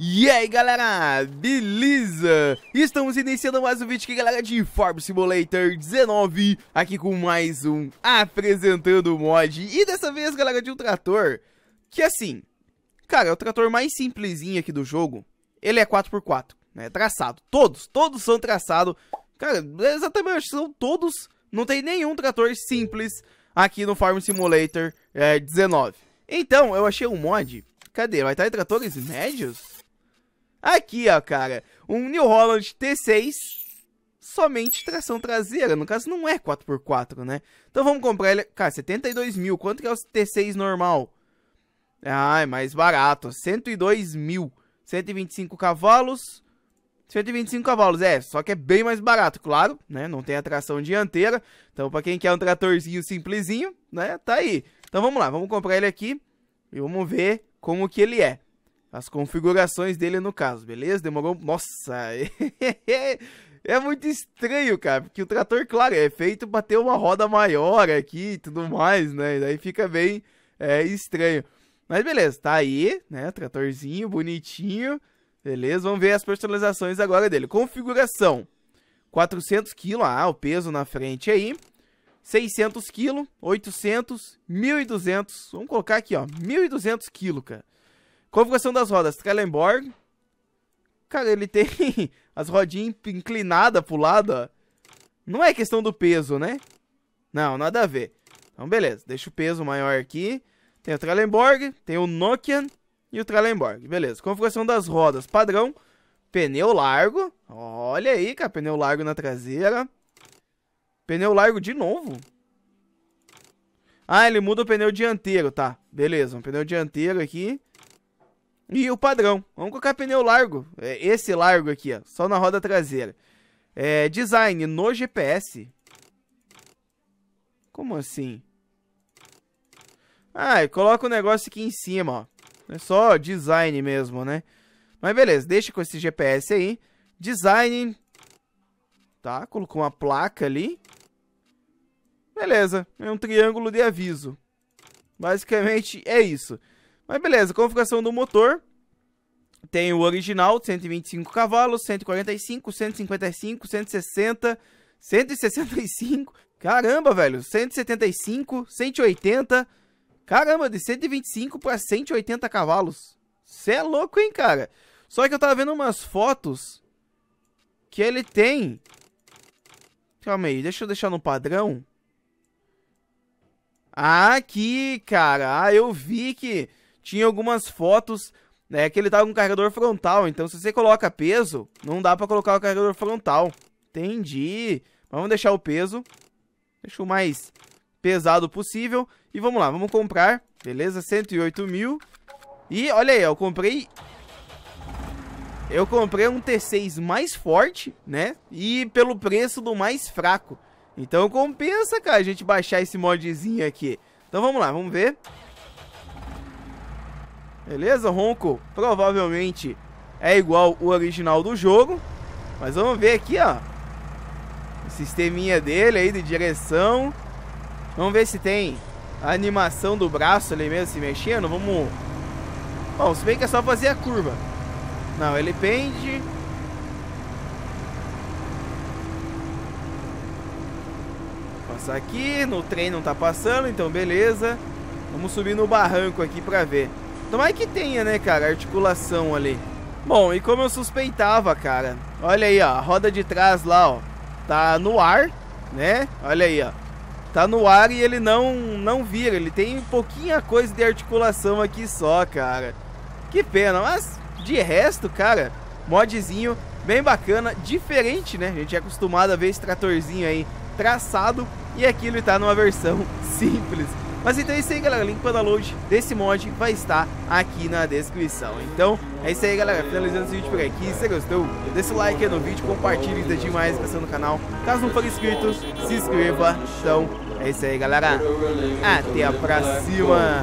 E aí galera, beleza? Estamos iniciando mais um vídeo aqui galera de Farm Simulator 19 Aqui com mais um Apresentando o Mod E dessa vez galera de um trator Que assim, cara, é o trator mais simplesinho aqui do jogo Ele é 4x4, né, traçado Todos, todos são traçados Cara, exatamente, são todos Não tem nenhum trator simples aqui no Farm Simulator é, 19 Então, eu achei um mod Cadê? Vai estar tá em tratores médios? Aqui, ó, cara, um New Holland T6 somente tração traseira. No caso, não é 4x4, né? Então vamos comprar ele... Cara, 72 mil. Quanto que é o T6 normal? Ah, é mais barato. 102 mil. 125 cavalos. 125 cavalos, é, só que é bem mais barato, claro, né? Não tem a tração dianteira. Então, pra quem quer um tratorzinho simplesinho, né? Tá aí. Então, vamos lá, vamos comprar ele aqui e vamos ver como que ele é. As configurações dele no caso, beleza? Demorou. Nossa! é muito estranho, cara, porque o trator, claro, é feito para ter uma roda maior aqui e tudo mais, né? E daí fica bem é, estranho. Mas beleza, tá aí, né? Tratorzinho, bonitinho. Beleza, vamos ver as personalizações agora dele. Configuração. 400 kg, ah, o peso na frente aí. 600 kg, 800, 1200. Vamos colocar aqui, ó, 1200 kg, cara. Configuração das rodas, Skyline Cara, ele tem as rodinhas inclinadas pro lado, ó. Não é questão do peso, né? Não, nada a ver. Então, beleza. Deixa o peso maior aqui. Tem o Tralenborg, tem o Nokian e o Tralenborg. Beleza. Configuração das rodas padrão. Pneu largo. Olha aí, cara. Pneu largo na traseira. Pneu largo de novo. Ah, ele muda o pneu dianteiro, tá. Beleza, um pneu dianteiro aqui. E o padrão. Vamos colocar pneu largo. É, esse largo aqui, ó. Só na roda traseira. É, design no GPS. Como assim? Ah, coloca o negócio aqui em cima, ó. É só design mesmo, né? Mas beleza, deixa com esse GPS aí. Design. Tá, colocou uma placa ali. Beleza, é um triângulo de aviso. Basicamente é isso. Mas beleza, configuração do motor. Tem o original, 125 cavalos, 145, 155, 160, 165. Caramba, velho, 175, 180. Caramba, de 125 para 180 cavalos. Você é louco, hein, cara? Só que eu tava vendo umas fotos que ele tem. Calma aí, deixa eu deixar no padrão. Ah, aqui, cara. Ah, eu vi que tinha algumas fotos né, que ele tava com carregador frontal. Então, se você coloca peso, não dá pra colocar o carregador frontal. Entendi. vamos deixar o peso. Deixa o mais pesado possível. E vamos lá, vamos comprar. Beleza, 108 mil. E olha aí, eu comprei... Eu comprei um T6 mais forte, né? E pelo preço do mais fraco. Então compensa, cara, a gente baixar esse modzinho aqui. Então vamos lá, vamos ver. Beleza? O ronco provavelmente é igual o original do jogo. Mas vamos ver aqui, ó. O sisteminha dele aí de direção. Vamos ver se tem a animação do braço ali mesmo se mexendo. Vamos... Bom, se bem que é só fazer a curva. Não, ele pende... Passar aqui, no trem não tá passando, então beleza. Vamos subir no barranco aqui pra ver. Tomara que tenha, né, cara, articulação ali. Bom, e como eu suspeitava, cara, olha aí, ó, a roda de trás lá, ó, tá no ar, né? Olha aí, ó. Tá no ar e ele não, não vira, ele tem pouquinha coisa de articulação aqui só, cara. Que pena, mas de resto, cara, modzinho bem bacana, diferente, né? A gente é acostumado a ver esse tratorzinho aí traçado e aqui ele tá numa versão simples. Mas então é isso aí, galera. Link para download desse mod vai estar aqui na descrição. Então é isso aí, galera. Finalizando esse vídeo por aqui. Se você gostou, deixa o like no vídeo, compartilhe ainda é demais inscrição no canal. Caso não for inscrito, se inscreva. Então é isso aí, galera. Até a próxima.